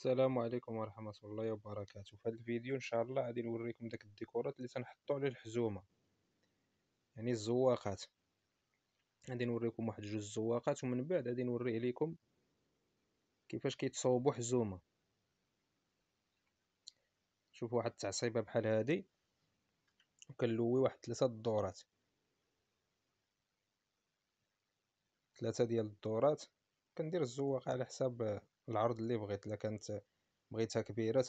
السلام عليكم ورحمة الله وبركاته في هذا الفيديو ان شاء الله غادي نوريكم داك الديكورات اللي تنحطو على الحزومة يعني الزواقات غادي نوريكم واحد جوج زواقات ومن بعد غادي نوريه لكم كيفاش كيتصاوبوا حزومة شوفوا واحد التعصيبة بحال هادي وكنلوي واحد ثلاثة الدورات ثلاثة ديال الدورات كندير الزواقه على حساب العرض اللي بغيت الا كانت بغيتها كبيره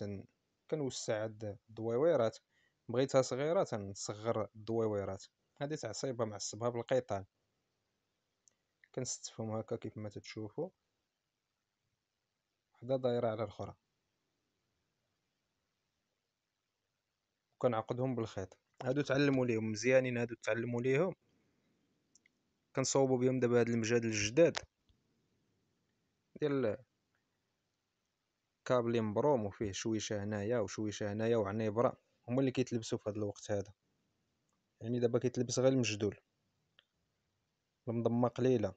كنوسع هاد الدويويرات بغيتها صغيره تنصغر الدويويرات هذه تعصيبه معصبها بالقيطان كنستفهم هكا كيف ما تتشوفوا وحده دايره على الاخرى وكنعقدهم بالخيط هادو تعلموا ليهم مزيانين هادو تعلموا ليهم كنصوبوا بهم دابا هاد المجاد الجداد ديال كابلي مبروم وفيه شويشة هنايا وشويشة هنايا وعنيبرة هما اللي كيتلبسو هذا الوقت هدا يعني دابا كيتلبس غير المجدول المضمة قليلة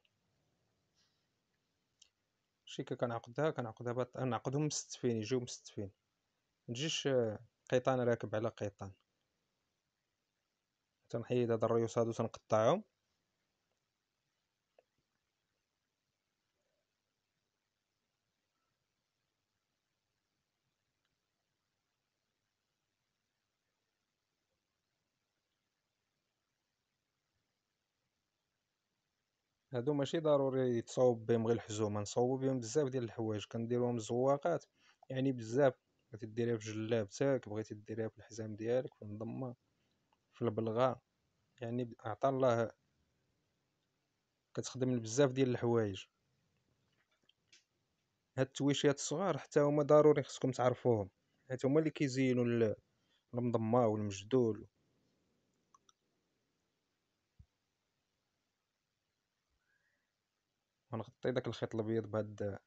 هادشي كنعقدها كنعقدها بط... نعقدهم مستفين يجيو مستفين متجيش آه، قيطان راكب على قيطان تنحيد هاد الريوس هادو تنقطعهم هادو ماشي ضروري تصاوب بهم غير الحزومه نصاوبو بهم بزاف ديال الحوايج كنديروهم زواقات يعني بزاف بغيتي ديريها في جلابتك بغيتي ديريها في الحزام ديالك في الضمه في البلغه يعني عطا الله كتخدم بزاف ديال الحوايج هاد التويشيات الصغار حتى هما ضروري خصكم تعرفوهم حيت هما اللي كيزينوا المضمه والمجدول ونغطي داك الخيط الابيض بهاد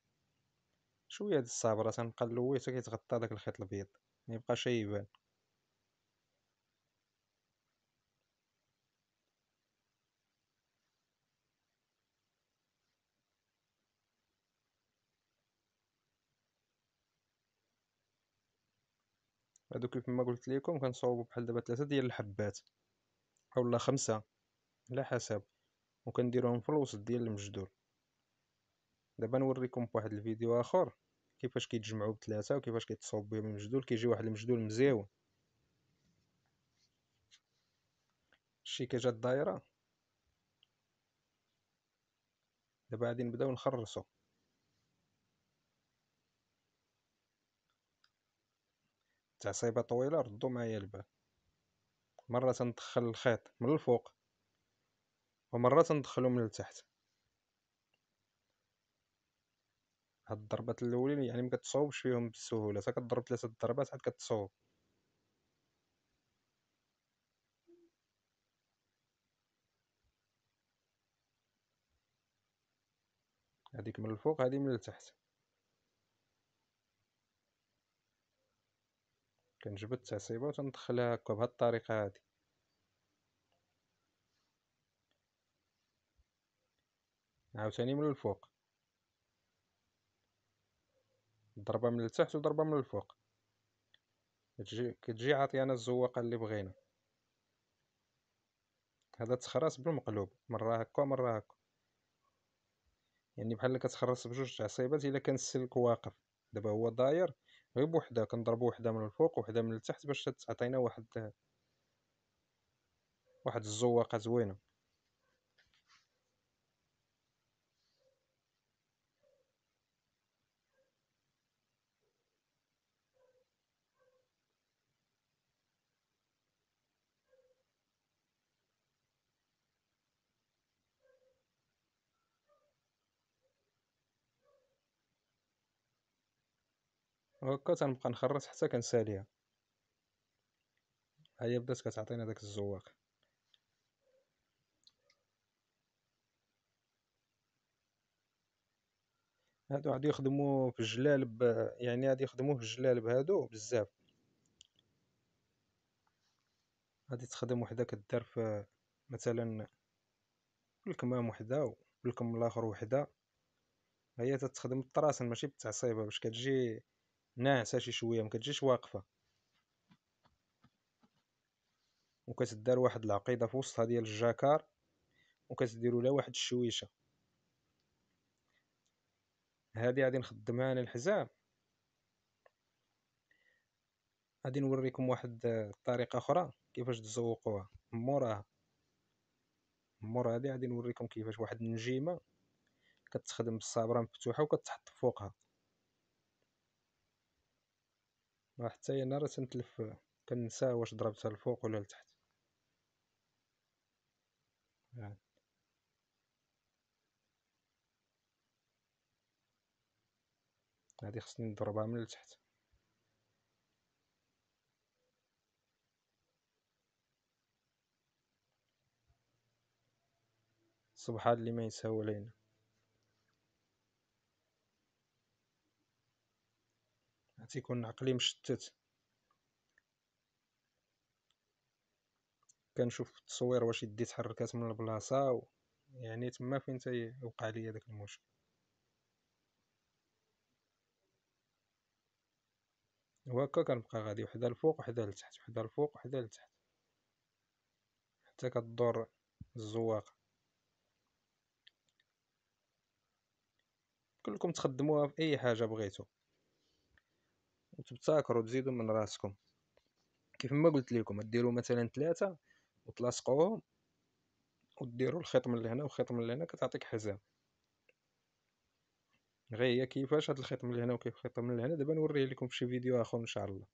شويه ديال الصابره تنبقى اللويت حتى كيتغطى داك الخيط الابيض ميبقاش يبان هادو كيف ما قلت لكم كنصاوبوا بحال دابا ثلاثه ديال الحبات اولا خمسه على حسب وكنديرهم في الوسط ديال المجدول دابا نوريكم بواحد الفيديو اخر كيفاش كيتجمعوا بثلاثه وكيفاش كيتصاوب بهم المجدول كيجي واحد المجدول مزيون شي جات دايره دابا غادي نبداو نخرصو تعصيبه طويله ردو معايا البال مره تندخل الخيط من الفوق ومره تندخلو من التحت هاد الضربات الاولين يعني ما كتصوبش فيهم بسهوله حتى كضرب ثلاثه الضربات عاد كتصوب هذيك من الفوق هذه من التحت كنجبد التعصيبه وتندخلها هكا بهاد الطريقه هذه عاوتاني من الفوق ضربة من التحت وضربة من الفوق كتجي كتجي عاطيانا الزواقه اللي بغينا هذا تخرس بالمقلوب مره هكا مره هكا يعني بحال اللي كتخرس بجوج عصيبات الا كان السلك واقف دابا هو داير غير بوحده كنضربو وحده من الفوق وحده من التحت باش تعطينا واحد واحد الزواقه زوينه وهكا تنبقى نخرس حتى كنساليها هيا بدات كتعطينا داك الزواق هادو غادي يخدمو في الجلالب يعني غادي يخدمو في الجلالب هادو بزاف غادي تخدم وحده كدار في مثلا الكمام وحده والكم الاخر وحده هي تتخدم الطراسن ماشي بالتعصيبه باش كتجي ناعسة نعم، شي شوية مكتجيش واقفة وكتدار واحد العقيدة في وسطها ديال الجاكار وكتديروا لها واحد الشويشة هذه غادي نخدمها انا الحزام غادي نوريكم واحد الطريقة اخرى كيفاش تزوقوها موراها مور هذه غادي نوريكم كيفاش واحد النجيمه كتخدم بالصابره مفتوحه وكتحط فوقها راه حتى انا راه تنتلف كنسى واش ضربتها الفوق ولا لتحت يعني. هادي خصني نضربها من لتحت سبحان اللي ما ينساو علينا تيكون عقلي مشتت كنشوف التصوير واش يدي تحركات من البلاصه و... يعني تما فين تيوقع ليا داك المشكل وهكا كنبقى غادي وحده الفوق وحده لتحت وحده الفوق وحده لتحت حتى كدور الزواق كلكم تخدموها في اي حاجه بغيتو وتبتكروا تزيدوا من راسكم كيف ما قلت لكم ديروا مثلا ثلاثه وتلاصقوهم وديروا الخيط من لهنا وخيط من لهنا كتعطيك حزام غير هي كيفاش هاد الخيط من لهنا وكيف الخيط من لهنا دابا نوريه لكم في شي فيديو اخر ان شاء الله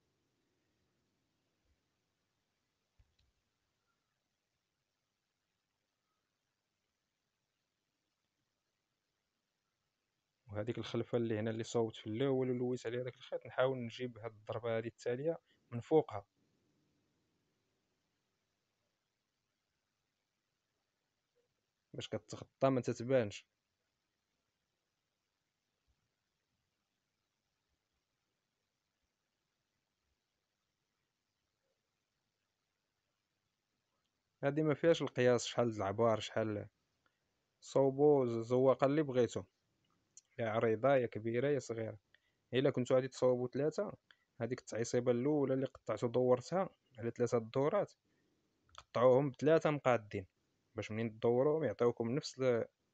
وهذيك الخلفه اللي هنا اللي صوبت في الاول ولويت عليها داك الخيط نحاول نجيب هاد الضربه هذه التاليه من فوقها باش كتغطى ما تتبانش هذه ما فيهاش القياس شحال العبار شحال صوبو زواقه اللي بغيتو يا عريضه يا كبيره يا صغيره الا كنتو غادي تصاوبوا ثلاثه هذيك التعصيبه الاولى اللي قطعتو دورتها على ثلاثه الدورات قطعوهم بثلاثه مقادين باش منين تدوروهم يعطيوكم نفس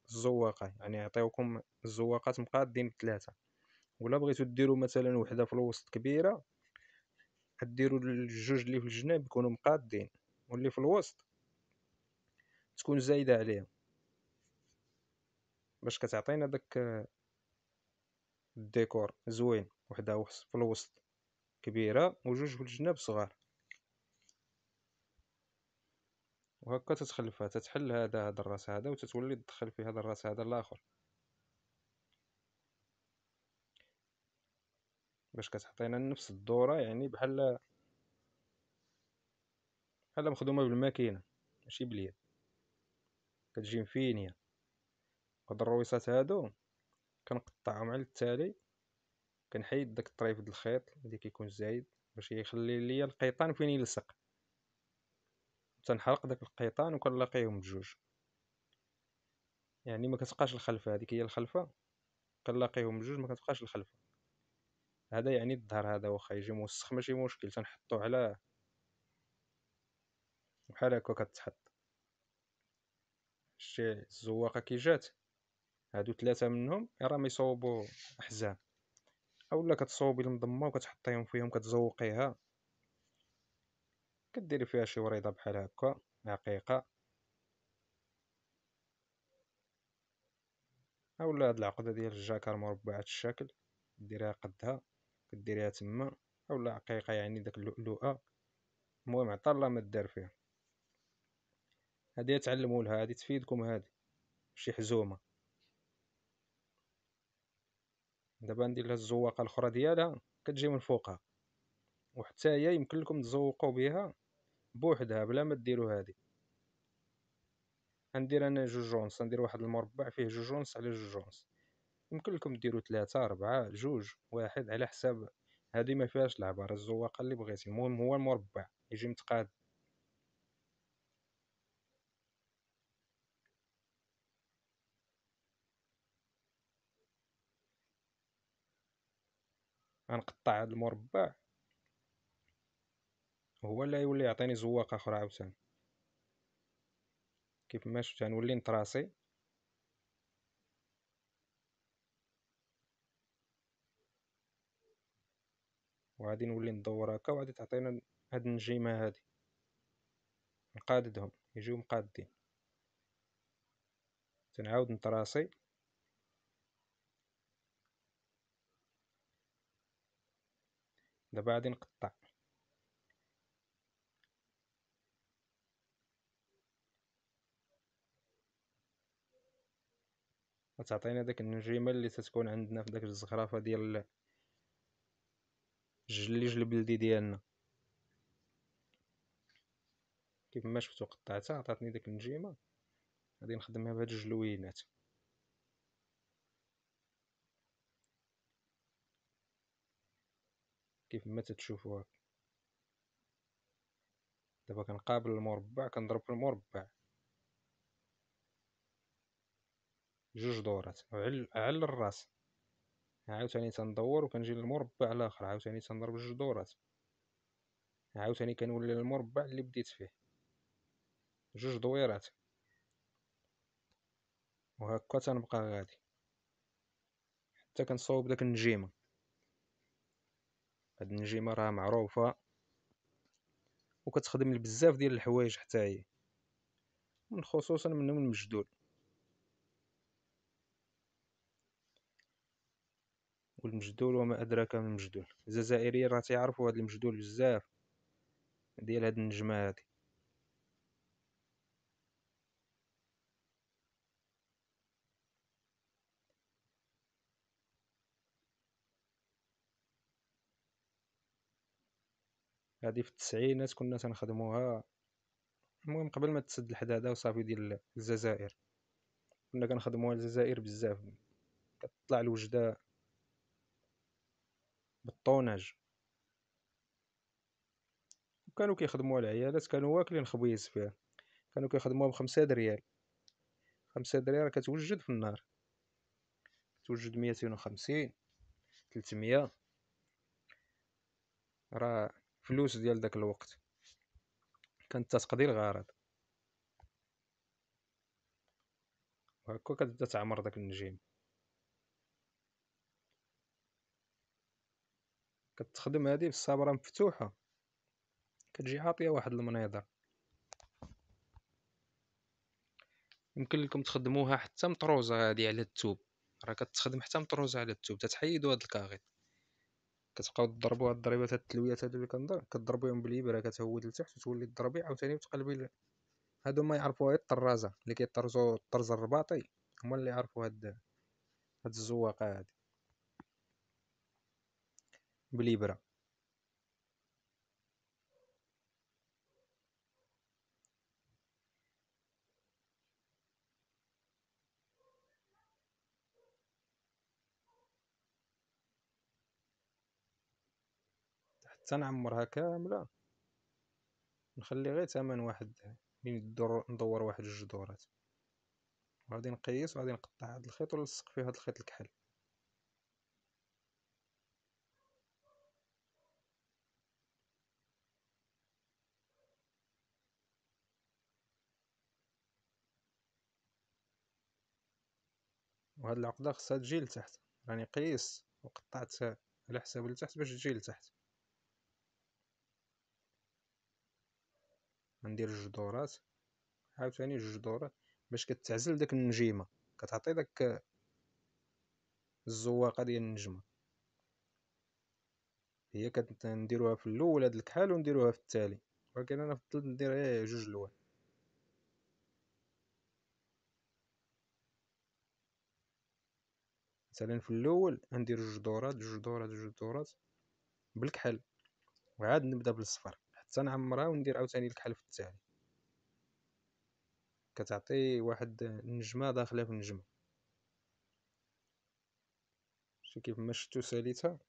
الزواقه يعني يعطيوكم الزواقات مقادين بثلاثه ولا بغيتو ديروا مثلا وحده في الوسط كبيره ديروا الجوج اللي في الجناب يكونوا مقادين واللي في الوسط تكون زايده عليهم باش كتعطينا داك الديكور زوين وحده في الوسط كبيره وجوج في الجناب صغار وهكا تتخلفها تتحل هذا هذا الراس هذا وتتولي تدخل في هذا الراس هذا الاخر باش كتعطينا نفس الدوره يعني بحال بحال مخدومه بالماكينه ماشي باليد كتجي مفينيه هاد الرويصات هادو كنقطعهم على التالي كنحيد داك الطريف د الخيط اللي كيكون زايد باش يخلي ليا القيطان فين يلصق تنحرق داك القيطان وكنلاقيهم بجوج يعني ما كتبقاش الخلفه هذيك هي الخلفه كنلاقيهم بجوج ما كتبقاش الخلفه هذا يعني الظهر هذا واخا يجي موسخ ماشي مشكل تنحطو على بحال هكا كتحط شتي الزواقه كي جات هادو ثلاثه منهم راهم يصوبوا احزاب اولا كتصوبي المضمه وكتحطيهم فيهم كتزوقيها كديري فيها شي وريضه بحال هكا عقيقه اولا هاد العقده ديال الجاكر مربعه الشكل ديريها قدها كديريها تما اولا عقيقه يعني داك اللؤلؤه المهم عطا الله ما دار فيها هادي تعلموا لها هادي تفيدكم هادي شي حزومه دابا ندير لها الزواقه الاخرى ديالها كتجي من فوقها وحتى هي يمكن لكم تزوقوا بها بوحدها بلا ما ديروا هذه غندير انا جوج جونس ندير واحد المربع فيه جوج جونس على جوج جونس يمكن لكم ديروا ثلاثة أربعة جوج واحد على حساب هذه ما فيهاش لعبه الزواقه اللي بغيتي المهم هو المربع يجي متقاد غنقطع هاد المربع هو اللي غيولي يعطيني زواقه اخرى عاوتاني كيف ما شفت غنولي نطراسي وغادي نولي ندور هكا وغادي تعطينا هاد النجيمه هادي نقاددهم يجيو مقادين تنعاود نطراسي دابا غادي نقطع تعطينا داك النجيمه اللي تتكون عندنا في داك الزخرفه ديال الجليج البلدي ديالنا كيف ما شفتو قطعتها عطاتني داك النجيمه غادي نخدمها بهاد الجلوينات كيف ما تتشوفوا دابا كنقابل المربع كنضرب في المربع جوج دورات على على الراس عاوتاني تندور وكنجي للمربع الاخر عاوتاني تنضرب جوج دورات عاوتاني كنولي للمربع اللي بديت فيه جوج دويرات وهكا تنبقى غادي حتى كنصوب داك النجيمه هاد النجيمة راه معروفة وكتخدم لبزاف ديال الحوايج حتى هي من خصوصا منهم المجدول والمجدول وما ادراك ما المجدول الجزائريين راه تيعرفوا هاد المجدول بزاف ديال هاد النجمه هادي هادي في التسعينات كنا تنخدموها المهم قبل ما تسد الحداده وصافي ديال الجزائر كنا كنخدموها الجزائر بزاف كتطلع الوجده بالطوناج وكانوا كيخدموها العيالات كانوا واكلين خبيز فيها كانوا كيخدموها بخمسة دريال خمسة دريال كتوجد في النار توجد ميتين وخمسين تلتمية راه فلوس ديال داك الوقت كان حتى تقضي الغرض وهكا كتبدا تعمر داك النجيم كتخدم هادي بالصبره مفتوحه كتجي عاطيه واحد المنيضه يمكن لكم تخدموها حتى مطروزه هادي على التوب راه كتخدم حتى مطروزه على التوب تتحيدوا هاد الكاغيط كتبقاو هاد الضريبه هاد التلويات هادو اللي كنضرب كضربيهم بالابره كتهود لتحت وتولي تضربي عاوتاني وتقلبي هادو ما يعرفوها الطرازه اللي كيطرزو الطرز الرباطي هما اللي يعرفوا هاد هاد الزواقه هادي بالابره تنعمرها كاملة نخلي غير ثمن واحد الدور ندور واحد جوج دورات وغادي نقيس وغادي نقطع هاد الخيط ونلصق فيه هاد الخيط الكحل وهاد العقده خصها تجي لتحت راني قيس وقطعت على حساب لتحت باش تجي لتحت غندير جوج دورات عاوتاني جوج دورات باش كتعزل داك النجيمه كتعطي داك الزواقه ديال النجمه هي كنديروها في الاول هاد الكحل ونديروها في التالي ولكن انا فضلت ندير غير جوج الوان مثلا في الاول ندير جوج دورات جوج دورات جوج دورات بالكحل وعاد نبدا بالصفر حتى نعمرها وندير عاوتاني الكحل في التالي كتعطي واحد النجمه داخله في النجمه شتي كيف ما شفتو ساليتها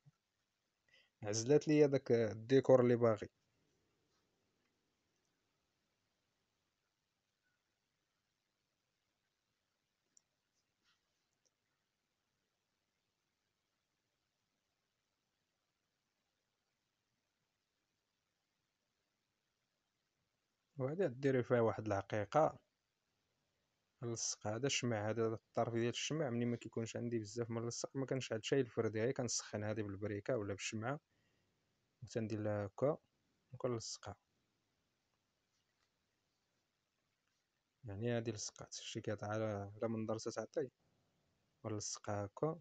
عزلات ليا داك الديكور اللي باغي وحده ديري فيها واحد العقيقه نلصق هذا الشمع هذا الطرف ديال الشمع ملي ما كيكونش عندي بزاف ما نلصق ما كنشعل شاي الفرد غير كنسخن هذه بالبريكه ولا بالشمعه وتندير لها هكا وكنلصقها يعني هذه لصقات شتي كتعال على منظر تتعطي ونلصقها هكا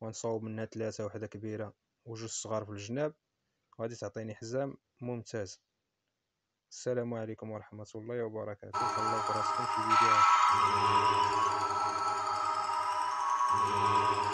ونصاوب منها ثلاثه وحده كبيره وجوج صغار في الجناب وغادي تعطيني حزام ممتاز السلام عليكم ورحمة الله وبركاته خلوا الله في فيديو